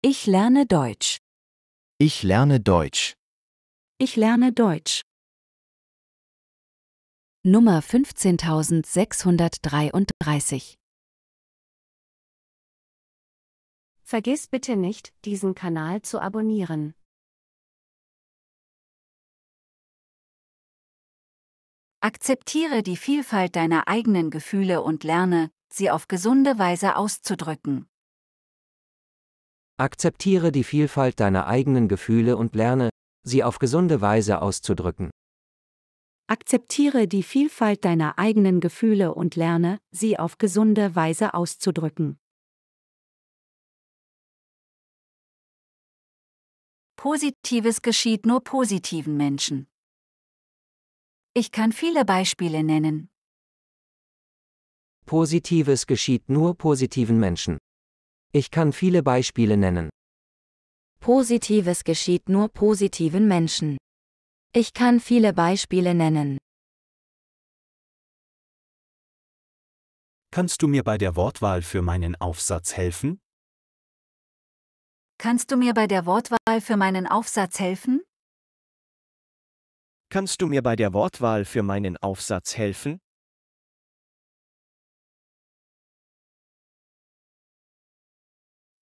Ich lerne Deutsch. Ich lerne Deutsch. Ich lerne Deutsch. Nummer 15633. Vergiss bitte nicht, diesen Kanal zu abonnieren. Akzeptiere die Vielfalt deiner eigenen Gefühle und lerne, sie auf gesunde Weise auszudrücken. Akzeptiere die Vielfalt deiner eigenen Gefühle und lerne, sie auf gesunde Weise auszudrücken. Akzeptiere die Vielfalt deiner eigenen Gefühle und lerne, sie auf gesunde Weise auszudrücken. Positives geschieht nur positiven Menschen. Ich kann viele Beispiele nennen. Positives geschieht nur positiven Menschen. Ich kann viele Beispiele nennen. Positives geschieht nur positiven Menschen. Ich kann viele Beispiele nennen. Kannst du mir bei der Wortwahl für meinen Aufsatz helfen? Kannst du mir bei der Wortwahl für meinen Aufsatz helfen? Kannst du mir bei der Wortwahl für meinen Aufsatz helfen?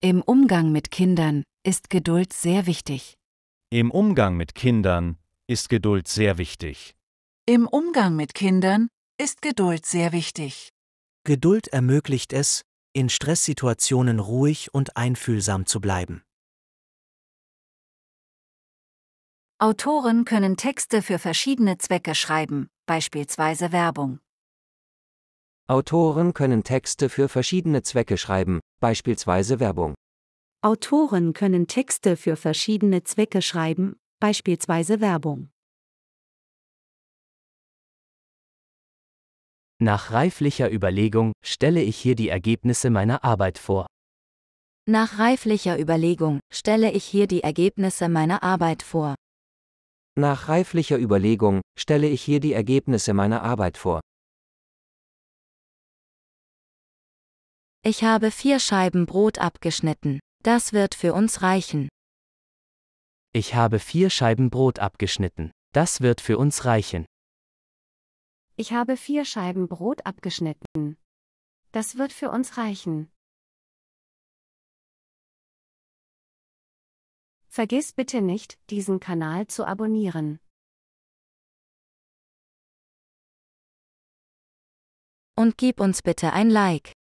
Im Umgang mit Kindern ist Geduld sehr wichtig. Im Umgang mit Kindern ist Geduld sehr wichtig. Im Umgang mit Kindern ist Geduld sehr wichtig. Geduld ermöglicht es, in Stresssituationen ruhig und einfühlsam zu bleiben. Autoren können Texte für verschiedene Zwecke schreiben, beispielsweise Werbung. Autoren können Texte für verschiedene Zwecke schreiben, beispielsweise Werbung. Autoren können Texte für verschiedene Zwecke schreiben, beispielsweise Werbung. Nach reiflicher Überlegung stelle ich hier die Ergebnisse meiner Arbeit vor. Nach reiflicher Überlegung stelle ich hier die Ergebnisse meiner Arbeit vor. Nach reiflicher Überlegung stelle ich hier die Ergebnisse meiner Arbeit vor. Ich habe vier Scheiben Brot abgeschnitten, das wird für uns reichen. Ich habe vier Scheiben Brot abgeschnitten, das wird für uns reichen. Ich habe vier Scheiben Brot abgeschnitten. Das wird für uns reichen. Vergiss bitte nicht, diesen Kanal zu abonnieren. Und gib uns bitte ein Like.